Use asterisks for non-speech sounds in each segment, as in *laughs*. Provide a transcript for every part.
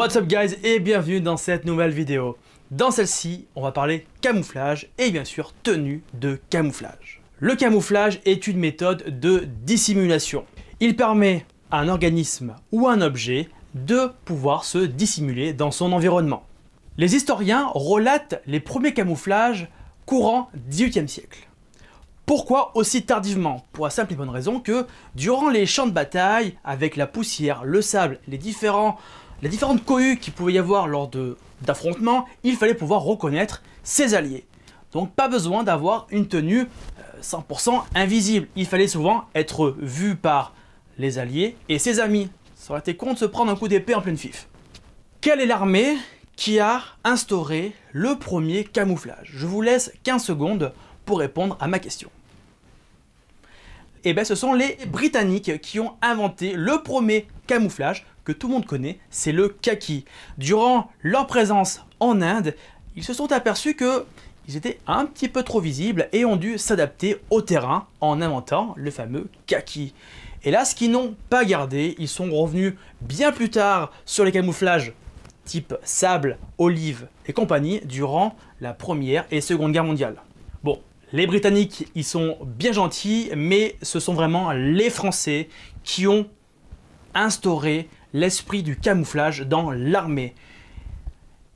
What's up guys et bienvenue dans cette nouvelle vidéo. Dans celle-ci, on va parler camouflage et bien sûr tenue de camouflage. Le camouflage est une méthode de dissimulation. Il permet à un organisme ou un objet de pouvoir se dissimuler dans son environnement. Les historiens relatent les premiers camouflages courant 18e siècle. Pourquoi aussi tardivement Pour la simple et bonne raison que durant les champs de bataille, avec la poussière, le sable, les différents les différentes cohues qu'il pouvait y avoir lors d'affrontements, il fallait pouvoir reconnaître ses alliés. Donc pas besoin d'avoir une tenue 100% euh, invisible. Il fallait souvent être vu par les alliés et ses amis. Ça aurait été con de se prendre un coup d'épée en pleine fif. Quelle est l'armée qui a instauré le premier camouflage Je vous laisse 15 secondes pour répondre à ma question. Et eh bien ce sont les Britanniques qui ont inventé le premier camouflage tout le monde connaît, c'est le kaki. Durant leur présence en Inde, ils se sont aperçus que ils étaient un petit peu trop visibles et ont dû s'adapter au terrain en inventant le fameux kaki. Et là, ce qu'ils n'ont pas gardé, ils sont revenus bien plus tard sur les camouflages type sable, olive et compagnie durant la première et seconde guerre mondiale. Bon, les Britanniques, ils sont bien gentils, mais ce sont vraiment les Français qui ont instauré l'esprit du camouflage dans l'armée.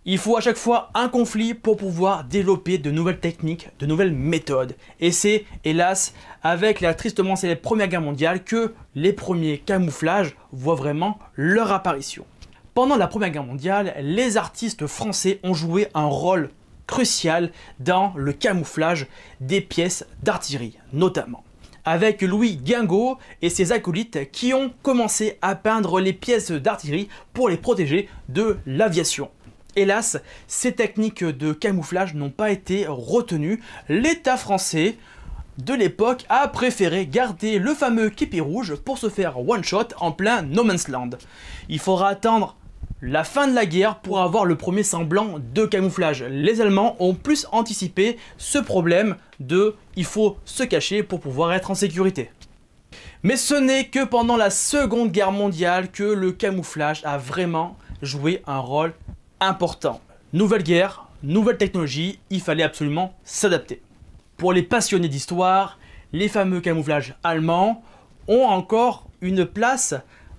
Il faut à chaque fois un conflit pour pouvoir développer de nouvelles techniques, de nouvelles méthodes. Et c'est, hélas, avec la tristement célèbre Première Guerre mondiale que les premiers camouflages voient vraiment leur apparition. Pendant la Première Guerre mondiale, les artistes français ont joué un rôle crucial dans le camouflage des pièces d'artillerie, notamment avec Louis Guingot et ses acolytes qui ont commencé à peindre les pièces d'artillerie pour les protéger de l'aviation. Hélas, ces techniques de camouflage n'ont pas été retenues. L'État français de l'époque a préféré garder le fameux képi rouge pour se faire one-shot en plein No Man's Land. Il faudra attendre la fin de la guerre pour avoir le premier semblant de camouflage. Les Allemands ont plus anticipé ce problème de il faut se cacher pour pouvoir être en sécurité. Mais ce n'est que pendant la Seconde Guerre mondiale que le camouflage a vraiment joué un rôle important. Nouvelle guerre, nouvelle technologie, il fallait absolument s'adapter. Pour les passionnés d'histoire, les fameux camouflages allemands ont encore une place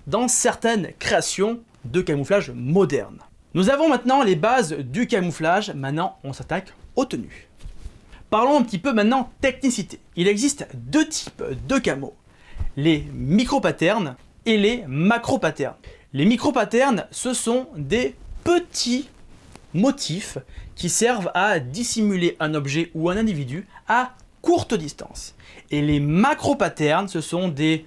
dans certaines créations de camouflage modernes. Nous avons maintenant les bases du camouflage, maintenant on s'attaque aux tenues. Parlons un petit peu maintenant technicité. Il existe deux types de camo, les micro-patterns et les macro-patterns. Les micro-patterns, ce sont des petits motifs qui servent à dissimuler un objet ou un individu à courte distance. Et les macro-patterns, ce sont des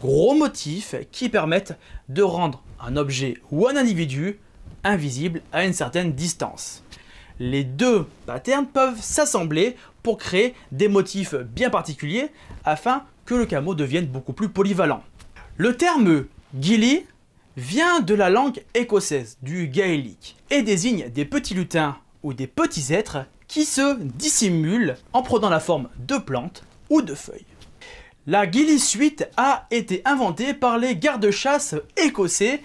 gros motifs qui permettent de rendre un objet ou un individu invisible à une certaine distance les deux patterns peuvent s'assembler pour créer des motifs bien particuliers afin que le camo devienne beaucoup plus polyvalent. Le terme gilly vient de la langue écossaise, du gaélique, et désigne des petits lutins ou des petits êtres qui se dissimulent en prenant la forme de plantes ou de feuilles. La ghillie suite a été inventée par les gardes-chasse écossais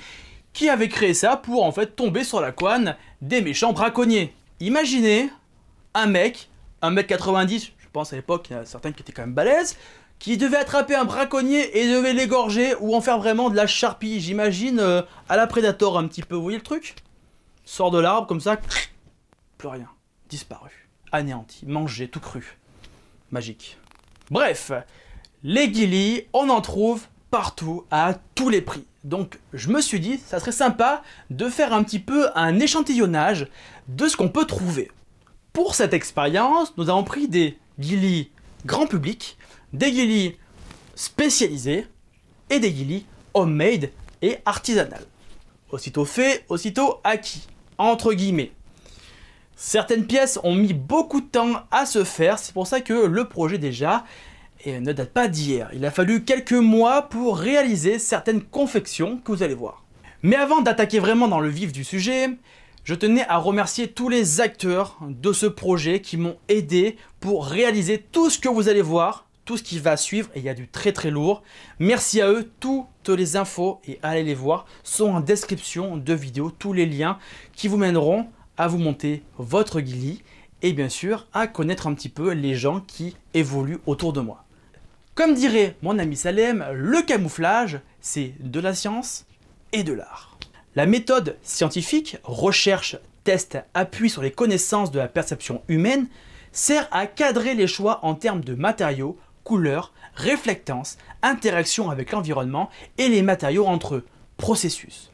qui avaient créé ça pour en fait tomber sur la couane des méchants braconniers. Imaginez un mec, 1m90, je pense à l'époque, il y a certains qui étaient quand même balèzes, qui devait attraper un braconnier et devait l'égorger ou en faire vraiment de la charpie, j'imagine, euh, à la Predator un petit peu, vous voyez le truc Sort de l'arbre comme ça, plus rien, disparu, anéanti, mangé, tout cru. Magique. Bref, les guillis, on en trouve partout, à tous les prix. Donc je me suis dit, ça serait sympa de faire un petit peu un échantillonnage de ce qu'on peut trouver. Pour cette expérience, nous avons pris des guillis grand public, des guillis spécialisés et des guillis homemade et artisanal. Aussitôt fait, aussitôt acquis, entre guillemets. Certaines pièces ont mis beaucoup de temps à se faire, c'est pour ça que le projet déjà et ne date pas d'hier. Il a fallu quelques mois pour réaliser certaines confections que vous allez voir. Mais avant d'attaquer vraiment dans le vif du sujet, je tenais à remercier tous les acteurs de ce projet qui m'ont aidé pour réaliser tout ce que vous allez voir, tout ce qui va suivre, et il y a du très très lourd. Merci à eux, toutes les infos, et allez les voir, sont en description de vidéo, tous les liens qui vous mèneront à vous monter votre guilly et bien sûr à connaître un petit peu les gens qui évoluent autour de moi. Comme dirait mon ami Salem, le camouflage, c'est de la science et de l'art. La méthode scientifique, recherche, test, appui sur les connaissances de la perception humaine, sert à cadrer les choix en termes de matériaux, couleurs, réflectance, interactions avec l'environnement et les matériaux entre eux, processus.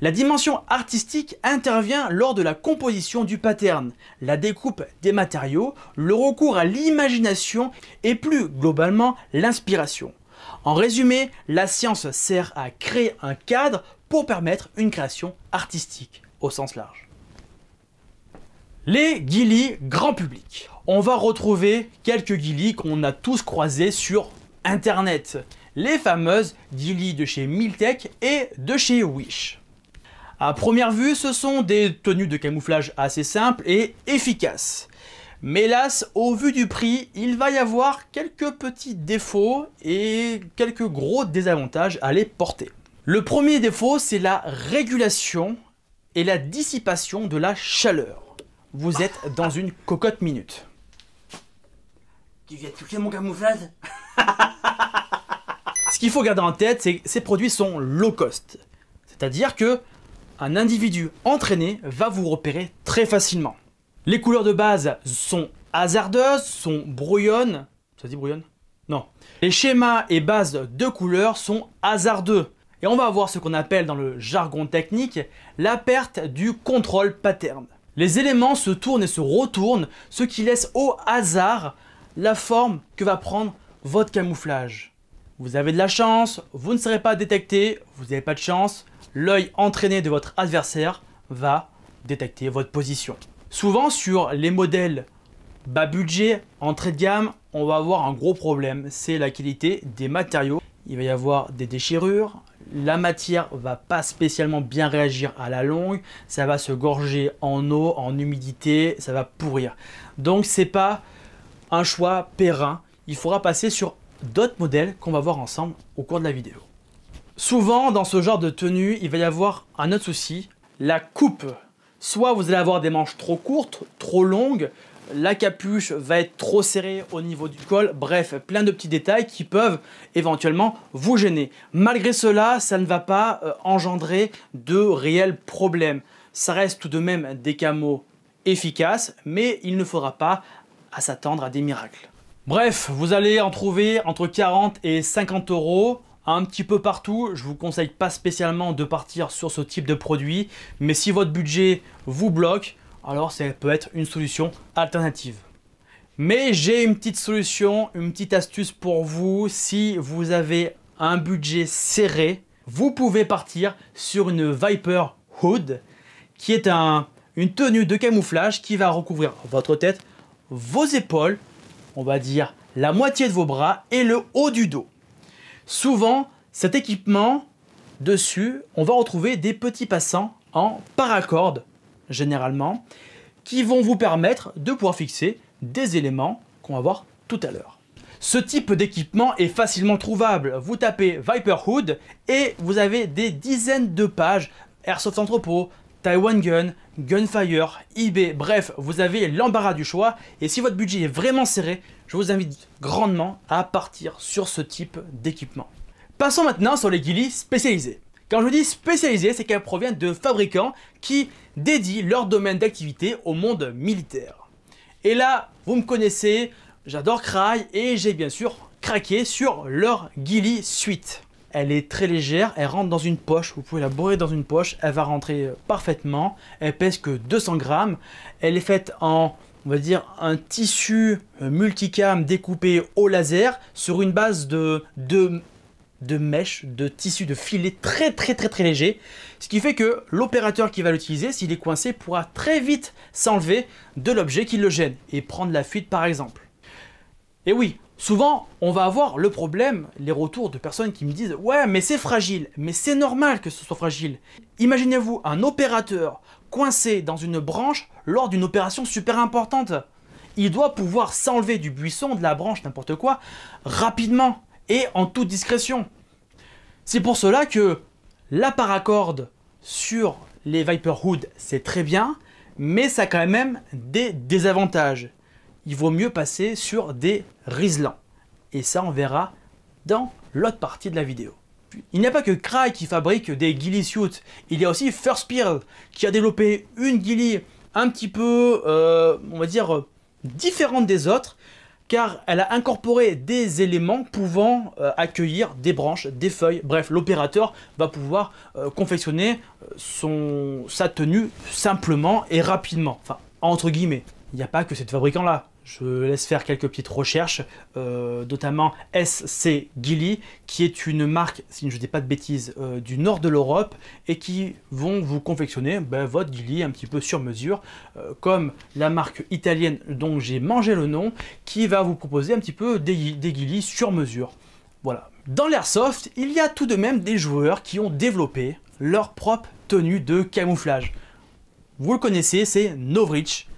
La dimension artistique intervient lors de la composition du pattern, la découpe des matériaux, le recours à l'imagination et plus globalement l'inspiration. En résumé, la science sert à créer un cadre pour permettre une création artistique au sens large. Les guillis grand public. On va retrouver quelques guillis qu'on a tous croisés sur Internet. Les fameuses guillis de chez Miltech et de chez Wish. À première vue, ce sont des tenues de camouflage assez simples et efficaces. Mais hélas, au vu du prix, il va y avoir quelques petits défauts et quelques gros désavantages à les porter. Le premier défaut, c'est la régulation et la dissipation de la chaleur. Vous êtes dans une cocotte minute. Tu viens toucher mon camouflage *laughs* Ce qu'il faut garder en tête, c'est que ces produits sont low cost. C'est-à-dire que un individu entraîné va vous repérer très facilement. Les couleurs de base sont hasardeuses, sont brouillonnes. Ça dit brouillonne Non. Les schémas et bases de couleurs sont hasardeux. Et on va avoir ce qu'on appelle dans le jargon technique la perte du contrôle pattern. Les éléments se tournent et se retournent, ce qui laisse au hasard la forme que va prendre votre camouflage. Vous avez de la chance, vous ne serez pas détecté, vous n'avez pas de chance, l'œil entraîné de votre adversaire va détecter votre position. Souvent sur les modèles bas budget, entrée de gamme, on va avoir un gros problème, c'est la qualité des matériaux. Il va y avoir des déchirures, la matière va pas spécialement bien réagir à la longue, ça va se gorger en eau, en humidité, ça va pourrir. Donc ce n'est pas un choix périn, il faudra passer sur d'autres modèles qu'on va voir ensemble au cours de la vidéo. Souvent, dans ce genre de tenue, il va y avoir un autre souci, la coupe. Soit vous allez avoir des manches trop courtes, trop longues, la capuche va être trop serrée au niveau du col, bref, plein de petits détails qui peuvent éventuellement vous gêner. Malgré cela, ça ne va pas euh, engendrer de réels problèmes. Ça reste tout de même des camos efficaces, mais il ne faudra pas s'attendre à des miracles. Bref, vous allez en trouver entre 40 et 50 euros un petit peu partout. Je vous conseille pas spécialement de partir sur ce type de produit, mais si votre budget vous bloque, alors ça peut être une solution alternative. Mais j'ai une petite solution, une petite astuce pour vous. Si vous avez un budget serré, vous pouvez partir sur une Viper Hood, qui est une tenue de camouflage qui va recouvrir votre tête, vos épaules, on va dire la moitié de vos bras et le haut du dos. Souvent, cet équipement, dessus, on va retrouver des petits passants en paracorde, généralement, qui vont vous permettre de pouvoir fixer des éléments qu'on va voir tout à l'heure. Ce type d'équipement est facilement trouvable. Vous tapez Viper Hood et vous avez des dizaines de pages Airsoft Entrepôt, Taiwan Gun, Gunfire, eBay, bref, vous avez l'embarras du choix. Et si votre budget est vraiment serré, je vous invite grandement à partir sur ce type d'équipement. Passons maintenant sur les ghillies spécialisés. Quand je dis spécialisés, c'est qu'elles proviennent de fabricants qui dédient leur domaine d'activité au monde militaire. Et là, vous me connaissez, j'adore Cry et j'ai bien sûr craqué sur leur ghillie suite. Elle est très légère, elle rentre dans une poche, vous pouvez la bourrer dans une poche, elle va rentrer euh, parfaitement, elle pèse que 200 grammes, elle est faite en, on va dire, un tissu euh, multicam découpé au laser sur une base de, de mèches, de tissu, de filet très très très très léger. Ce qui fait que l'opérateur qui va l'utiliser, s'il est coincé, pourra très vite s'enlever de l'objet qui le gêne et prendre la fuite par exemple. Et eh oui, souvent, on va avoir le problème, les retours de personnes qui me disent « Ouais, mais c'est fragile, mais c'est normal que ce soit fragile. » Imaginez-vous un opérateur coincé dans une branche lors d'une opération super importante. Il doit pouvoir s'enlever du buisson, de la branche, n'importe quoi, rapidement et en toute discrétion. C'est pour cela que la paracorde sur les Viper Hood, c'est très bien, mais ça a quand même des désavantages il vaut mieux passer sur des rizelans Et ça, on verra dans l'autre partie de la vidéo. Il n'y a pas que Cry qui fabrique des ghillie suits, il y a aussi First qui a développé une ghillie un petit peu, euh, on va dire, différente des autres, car elle a incorporé des éléments pouvant euh, accueillir des branches, des feuilles, bref, l'opérateur va pouvoir euh, confectionner son, sa tenue simplement et rapidement, enfin, entre guillemets. Il n'y a pas que cette fabricant-là, je laisse faire quelques petites recherches, euh, notamment SC Gilly, qui est une marque, si je ne dis pas de bêtises, euh, du nord de l'Europe, et qui vont vous confectionner ben, votre Gilly un petit peu sur mesure, euh, comme la marque italienne dont j'ai mangé le nom, qui va vous proposer un petit peu des, des sur mesure. Voilà. Dans l'airsoft, il y a tout de même des joueurs qui ont développé leur propre tenue de camouflage. Vous le connaissez, c'est Novrich,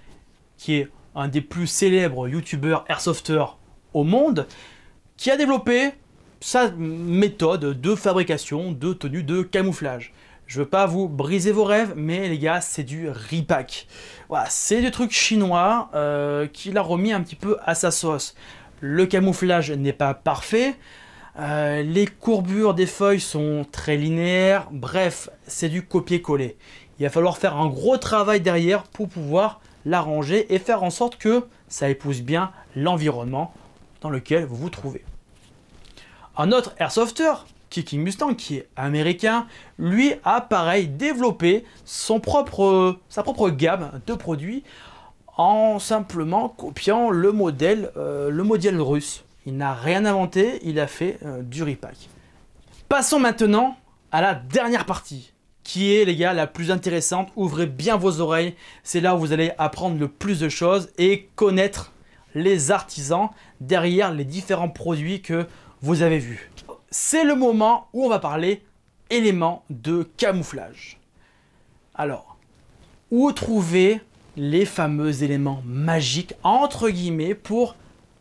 qui est un des plus célèbres youtubeurs airsofters au monde, qui a développé sa méthode de fabrication de tenues de camouflage. Je veux pas vous briser vos rêves, mais les gars, c'est du repack. Voilà, c'est du truc chinois euh, qu'il a remis un petit peu à sa sauce. Le camouflage n'est pas parfait, euh, les courbures des feuilles sont très linéaires, bref, c'est du copier-coller. Il va falloir faire un gros travail derrière pour pouvoir l'arranger et faire en sorte que ça épouse bien l'environnement dans lequel vous vous trouvez. Un autre airsofter, Kiki Mustang, qui est américain, lui a pareil développé sa propre gamme de produits en simplement copiant le modèle, euh, le modèle russe. Il n'a rien inventé, il a fait euh, du repack. Passons maintenant à la dernière partie, qui est, les gars, la plus intéressante. Ouvrez bien vos oreilles. C'est là où vous allez apprendre le plus de choses et connaître les artisans derrière les différents produits que vous avez vus. C'est le moment où on va parler éléments de camouflage. Alors, où trouver les fameux éléments magiques, entre guillemets, pour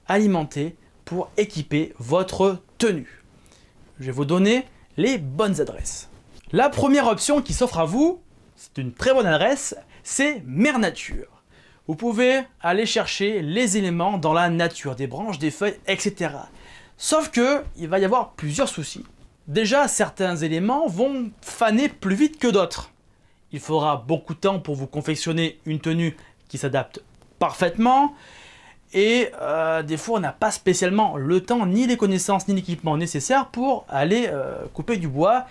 alimenter, pour équiper votre tenue Je vais vous donner les bonnes adresses. La première option qui s'offre à vous, c'est une très bonne adresse, c'est Mère Nature. Vous pouvez aller chercher les éléments dans la nature, des branches, des feuilles, etc. Sauf que il va y avoir plusieurs soucis. Déjà, certains éléments vont faner plus vite que d'autres. Il faudra beaucoup de temps pour vous confectionner une tenue qui s'adapte parfaitement. Et euh, des fois, on n'a pas spécialement le temps, ni les connaissances, ni l'équipement nécessaire pour aller euh, couper du bois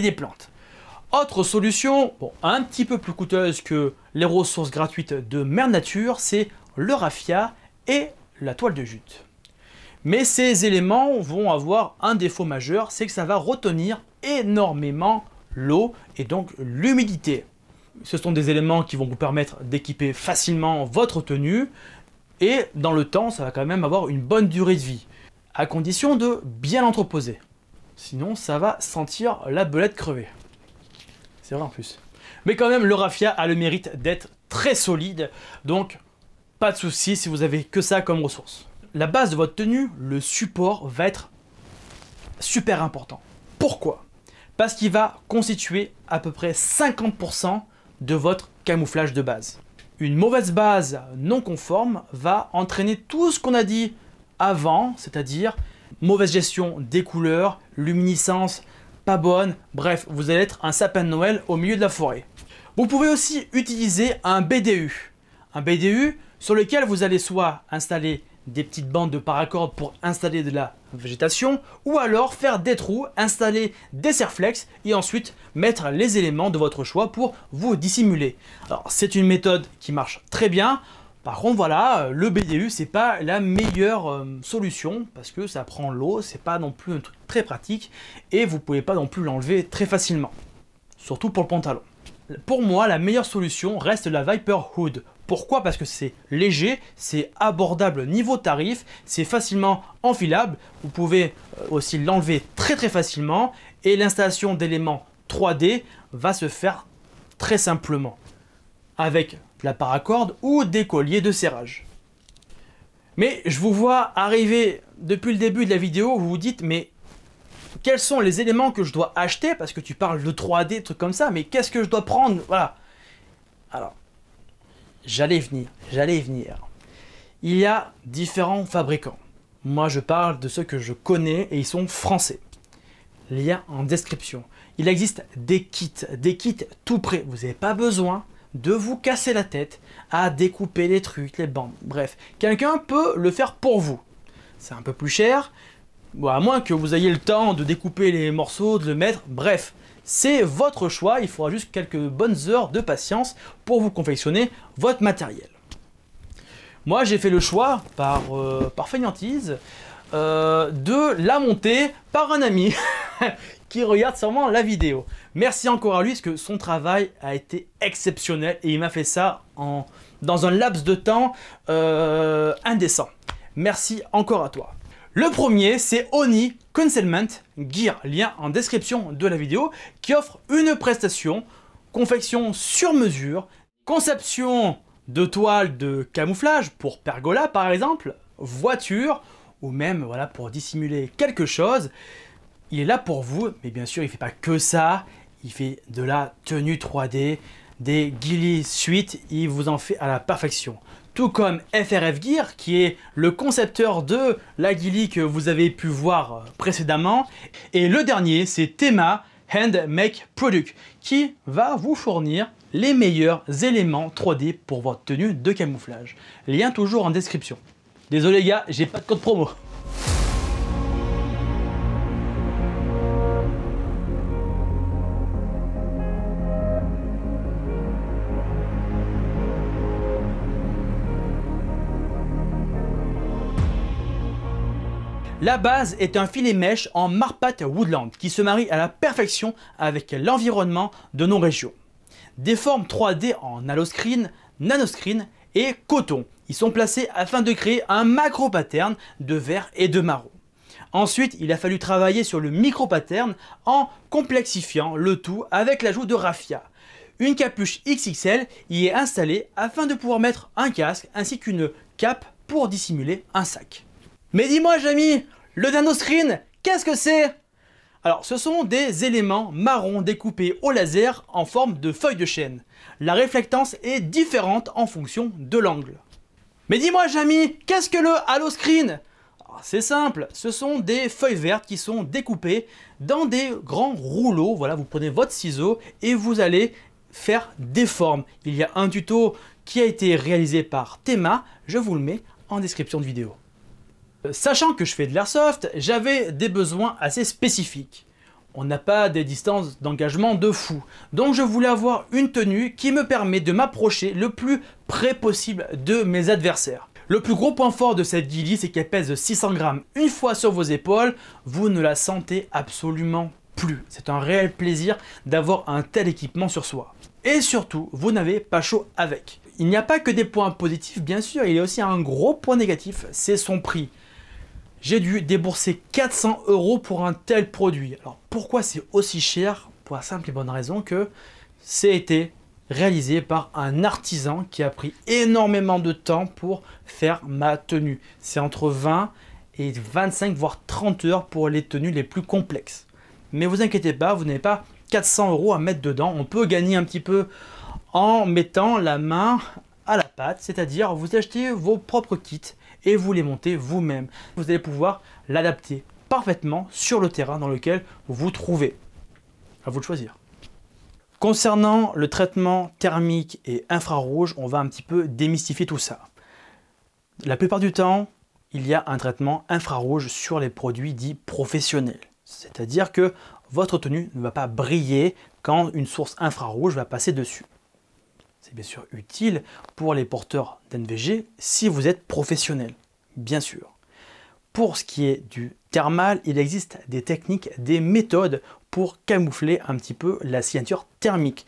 des plantes. Autre solution, un petit peu plus coûteuse que les ressources gratuites de Mère Nature, c'est le raffia et la toile de jute. Mais ces éléments vont avoir un défaut majeur, c'est que ça va retenir énormément l'eau et donc l'humidité. Ce sont des éléments qui vont vous permettre d'équiper facilement votre tenue et dans le temps, ça va quand même avoir une bonne durée de vie, à condition de bien l'entreposer. Sinon, ça va sentir la belette crevée. C'est vrai en plus. Mais quand même, le raffia a le mérite d'être très solide. Donc, pas de souci si vous avez que ça comme ressource. La base de votre tenue, le support, va être super important. Pourquoi Parce qu'il va constituer à peu près 50% de votre camouflage de base. Une mauvaise base non conforme va entraîner tout ce qu'on a dit avant, c'est-à-dire mauvaise gestion des couleurs, luminescence pas bonne, bref, vous allez être un sapin de Noël au milieu de la forêt. Vous pouvez aussi utiliser un BDU. Un BDU sur lequel vous allez soit installer des petites bandes de paracordes pour installer de la végétation, ou alors faire des trous, installer des serflex et ensuite mettre les éléments de votre choix pour vous dissimuler. Alors c'est une méthode qui marche très bien. Par contre, voilà, euh, le BDU, c'est pas la meilleure euh, solution parce que ça prend l'eau, c'est pas non plus un truc très pratique et vous pouvez pas non plus l'enlever très facilement, surtout pour le pantalon. Pour moi, la meilleure solution reste la Viper Hood. Pourquoi Parce que c'est léger, c'est abordable niveau tarif, c'est facilement enfilable, vous pouvez euh, aussi l'enlever très très facilement et l'installation d'éléments 3D va se faire très simplement. Avec la paracorde ou des colliers de serrage. Mais je vous vois arriver depuis le début de la vidéo, vous vous dites mais quels sont les éléments que je dois acheter parce que tu parles de 3D, trucs comme ça, mais qu'est-ce que je dois prendre Voilà. Alors, j'allais venir, j'allais venir. Il y a différents fabricants. Moi, je parle de ceux que je connais et ils sont français. Lien en description. Il existe des kits, des kits tout prêts. Vous n'avez pas besoin de vous casser la tête à découper les trucs, les bandes. Bref, quelqu'un peut le faire pour vous. C'est un peu plus cher, à moins que vous ayez le temps de découper les morceaux, de le mettre. Bref, c'est votre choix. Il faudra juste quelques bonnes heures de patience pour vous confectionner votre matériel. Moi, j'ai fait le choix, par, euh, par euh, de la monter par un ami. *laughs* qui regarde sûrement la vidéo. Merci encore à lui parce que son travail a été exceptionnel et il m'a fait ça en, dans un laps de temps euh, indécent. Merci encore à toi. Le premier, c'est Oni Concealment Gear, lien en description de la vidéo, qui offre une prestation, confection sur mesure, conception de toile de camouflage pour pergola par exemple, voiture, ou même voilà, pour dissimuler quelque chose. Il est là pour vous, mais bien sûr, il ne fait pas que ça. Il fait de la tenue 3D, des ghillie Suite, il vous en fait à la perfection. Tout comme FRF Gear, qui est le concepteur de la ghillie que vous avez pu voir euh, précédemment. Et le dernier, c'est Thema Hand Make Product, qui va vous fournir les meilleurs éléments 3D pour votre tenue de camouflage. Lien toujours en description. Désolé les gars, j'ai pas de code promo. La base est un filet mèche en Marpat Woodland qui se marie à la perfection avec l'environnement de nos régions. Des formes 3D en nanoscreen, nanoscreen et coton y sont placées afin de créer un macro pattern de vert et de marron. Ensuite, il a fallu travailler sur le micro-pattern en complexifiant le tout avec l'ajout de raffia. Une capuche XXL y est installée afin de pouvoir mettre un casque ainsi qu'une cape pour dissimuler un sac. Mais dis-moi, Jamy, le nanoscreen, qu'est-ce que c'est Alors, ce sont des éléments marrons découpés au laser en forme de feuilles de chêne. La réflectance est différente en fonction de l'angle. Mais dis-moi, Jamy, qu'est-ce que le haloscreen ah, c'est simple, ce sont des feuilles vertes qui sont découpées dans des grands rouleaux. Voilà, vous prenez votre ciseau et vous allez faire des formes. Il y a un tuto qui a été réalisé par Théma, je vous le mets en description de vidéo. Sachant que je fais de l'airsoft, j'avais des besoins assez spécifiques. On n'a pas des distances d'engagement de fou, donc je voulais avoir une tenue qui me permet de m'approcher le plus près possible de mes adversaires. Le plus gros point fort de cette ghillie, c'est qu'elle pèse 600 grammes. Une fois sur vos épaules, vous ne la sentez absolument plus. C'est un réel plaisir d'avoir un tel équipement sur soi. Et surtout, vous n'avez pas chaud avec. Il n'y a pas que des points positifs, bien sûr, il y a aussi un gros point négatif, c'est son prix. J'ai dû débourser 400 euros pour un tel produit. Alors pourquoi c'est aussi cher Pour la simple et bonne raison que c'est été réalisé par un artisan qui a pris énormément de temps pour faire ma tenue. C'est entre 20 et 25 voire 30 heures pour les tenues les plus complexes. Mais vous inquiétez pas, vous n'avez pas 400 euros à mettre dedans. On peut gagner un petit peu en mettant la main à la pâte, c'est-à-dire vous achetez vos propres kits et vous les montez vous-même. Vous allez pouvoir l'adapter parfaitement sur le terrain dans lequel vous vous trouvez. À vous de choisir. Concernant le traitement thermique et infrarouge, on va un petit peu démystifier tout ça. La plupart du temps, il y a un traitement infrarouge sur les produits dits professionnels. C'est-à-dire que votre tenue ne va pas briller quand une source infrarouge va passer dessus. C'est bien sûr utile pour les porteurs d'NVG si vous êtes professionnel, bien sûr. Pour ce qui est du thermal, il existe des techniques, des méthodes pour camoufler un petit peu la signature thermique.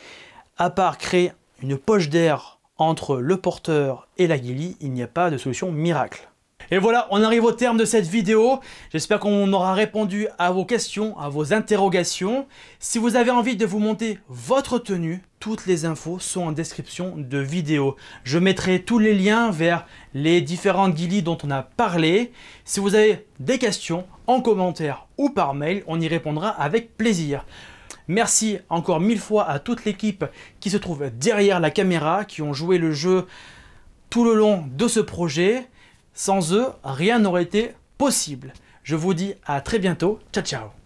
À part créer une poche d'air entre le porteur et la guillie, il n'y a pas de solution miracle. Et voilà, on arrive au terme de cette vidéo. J'espère qu'on aura répondu à vos questions, à vos interrogations. Si vous avez envie de vous monter votre tenue, toutes les infos sont en description de vidéo. Je mettrai tous les liens vers les différents guillis dont on a parlé. Si vous avez des questions, en commentaire ou par mail, on y répondra avec plaisir. Merci encore mille fois à toute l'équipe qui se trouve derrière la caméra, qui ont joué le jeu tout le long de ce projet. Sans eux, rien n'aurait été possible. Je vous dis à très bientôt. Ciao, ciao